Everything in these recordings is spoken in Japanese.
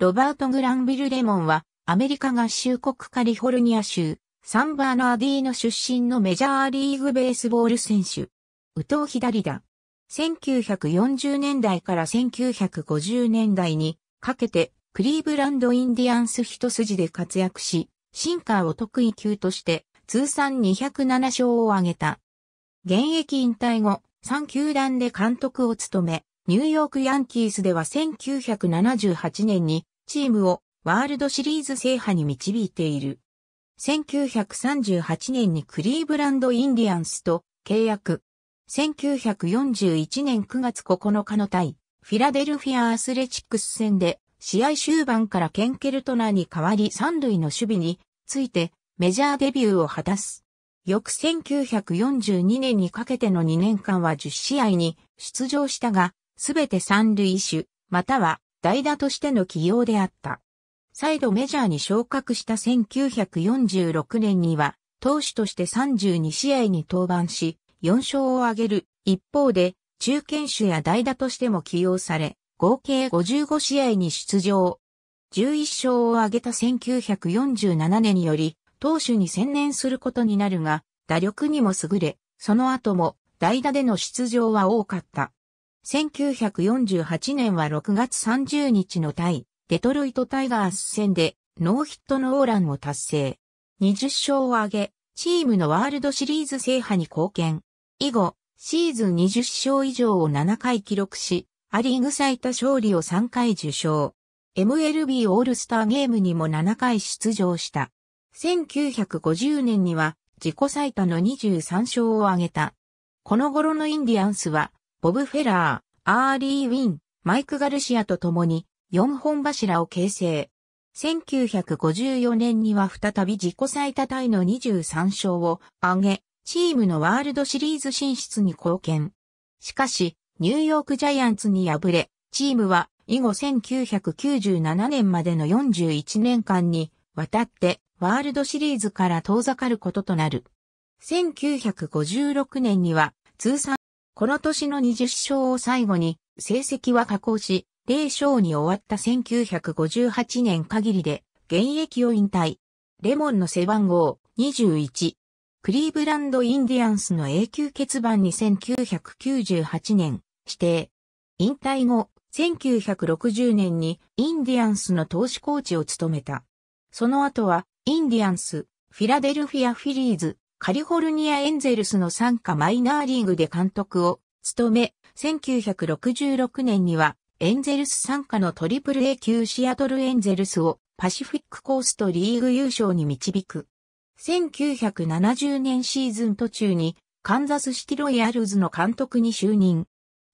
ロバート・グランビル・レモンは、アメリカ合衆国カリフォルニア州、サンバーナーディーノ出身のメジャーリーグベースボール選手。右投左打。1940年代から1950年代にかけて、クリーブランド・インディアンス一筋で活躍し、シンカーを得意級として、通算207勝を挙げた。現役引退後、3球団で監督を務め、ニューヨークヤンキースでは1978年にチームをワールドシリーズ制覇に導いている。1938年にクリーブランド・インディアンスと契約。1941年9月9日の対フィラデルフィア・アスレチックス戦で試合終盤からケンケルトナーに代わり三塁の守備についてメジャーデビューを果たす。翌1942年にかけての2年間は10試合に出場したが、すべて三塁手、または代打としての起用であった。再度メジャーに昇格した1946年には、投手として32試合に登板し、4勝を挙げる一方で、中堅手や代打としても起用され、合計55試合に出場。11勝を挙げた1947年により、投手に専念することになるが、打力にも優れ、その後も代打での出場は多かった。1948年は6月30日の対、デトロイトタイガース戦で、ノーヒットノーランを達成。20勝を挙げ、チームのワールドシリーズ制覇に貢献。以後、シーズン20勝以上を7回記録し、アリーグ最多勝利を3回受賞。MLB オールスターゲームにも7回出場した。1950年には自己最多の23勝を挙げた。この頃のインディアンスはボブ・フェラー、アーリー・ウィン、マイク・ガルシアと共に4本柱を形成。1954年には再び自己最多タイの23勝を挙げ、チームのワールドシリーズ進出に貢献。しかし、ニューヨークジャイアンツに敗れ、チームは以後1997年までの41年間にわたってワールドシリーズから遠ざかることとなる。1956年には通算この年の20勝を最後に、成績は下降し、0勝に終わった1958年限りで、現役を引退。レモンの背番号、21。クリーブランド・インディアンスの永久欠番に1998年、指定。引退後、1960年にインディアンスの投資コーチを務めた。その後は、インディアンス、フィラデルフィア・フィリーズ、カリフォルニアエンゼルスの参加マイナーリーグで監督を務め、1966年にはエンゼルス参加のトリプル A 級シアトルエンゼルスをパシフィックコーストリーグ優勝に導く。1970年シーズン途中にカンザスシティロイヤルズの監督に就任。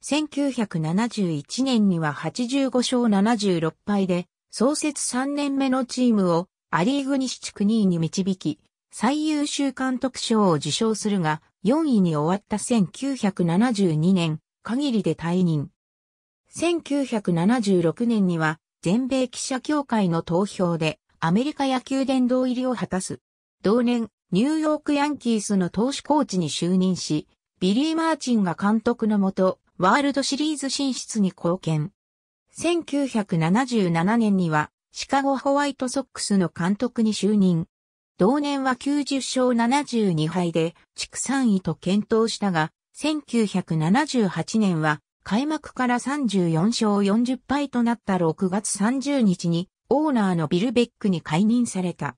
1971年には85勝76敗で創設3年目のチームをアリーグ西地区2位に導き、最優秀監督賞を受賞するが、4位に終わった1972年、限りで退任。1976年には、全米記者協会の投票で、アメリカ野球殿堂入りを果たす。同年、ニューヨークヤンキースの投手コーチに就任し、ビリー・マーチンが監督のもと、ワールドシリーズ進出に貢献。1977年には、シカゴホワイトソックスの監督に就任。同年は90勝72敗で地区3位と検討したが、1978年は開幕から34勝40敗となった6月30日にオーナーのビルベックに解任された。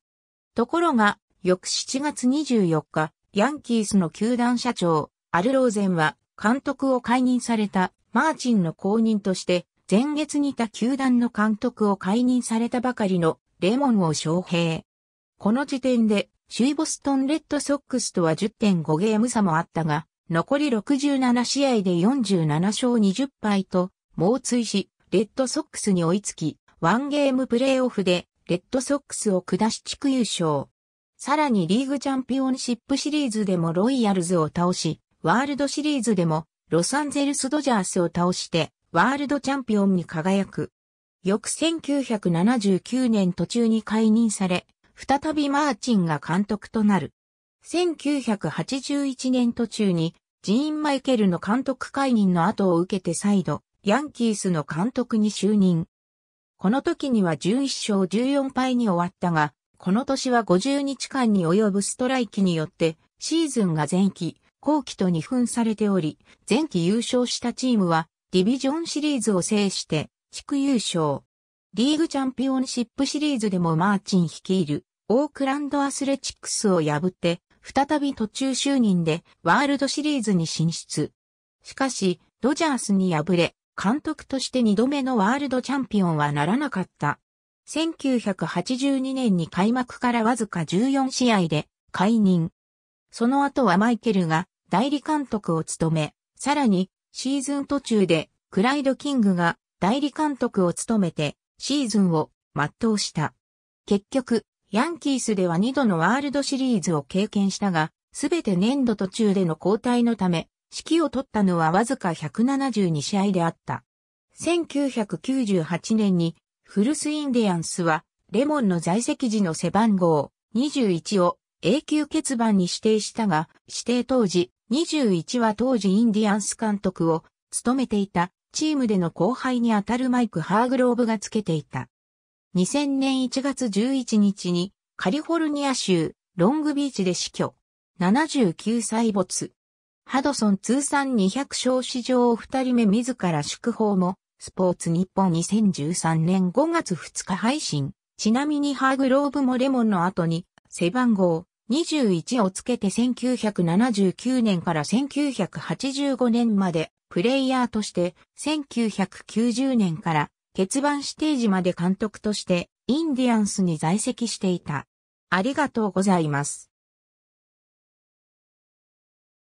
ところが、翌7月24日、ヤンキースの球団社長、アルローゼンは監督を解任されたマーチンの後任として、前月に他球団の監督を解任されたばかりのレモンを招聘。この時点で、首位ボストンレッドソックスとは10.5ゲーム差もあったが、残り67試合で47勝20敗と、猛追し、レッドソックスに追いつき、ワンゲームプレイオフで、レッドソックスを下し地区優勝。さらにリーグチャンピオンシップシリーズでもロイヤルズを倒し、ワールドシリーズでもロサンゼルスドジャースを倒してワールドチャンピオンに輝く。翌1979年途中に解任され、再びマーチンが監督となる。1981年途中に、ジーン・マイケルの監督解任の後を受けて再度、ヤンキースの監督に就任。この時には11勝14敗に終わったが、この年は50日間に及ぶストライキによって、シーズンが前期、後期と2分されており、前期優勝したチームは、ディビジョンシリーズを制して、地区優勝。リーグチャンピオンシップシリーズでもマーチン率いるオークランドアスレチックスを破って、再び途中就任でワールドシリーズに進出。しかし、ドジャースに敗れ、監督として2度目のワールドチャンピオンはならなかった。1982年に開幕からわずか14試合で解任。その後はマイケルが代理監督を務め、さらにシーズン途中でクライド・キングが代理監督を務めてシーズンを全うした。結局、ヤンキースでは2度のワールドシリーズを経験したが、すべて年度途中での交代のため、指揮を取ったのはわずか172試合であった。1998年に、フルスインディアンスは、レモンの在籍時の背番号21を永久欠番に指定したが、指定当時21は当時インディアンス監督を務めていたチームでの後輩にあたるマイク・ハーグローブがつけていた。2000年1月11日にカリフォルニア州ロングビーチで死去。79歳没。ハドソン通算200勝史上2人目自ら祝砲も、スポーツ日本2013年5月2日配信。ちなみにハーグローブもレモンの後に、背番号21をつけて1979年から1985年まで、プレイヤーとして1990年から欠番指定時まで監督としてインディアンスに在籍していた。ありがとうございます。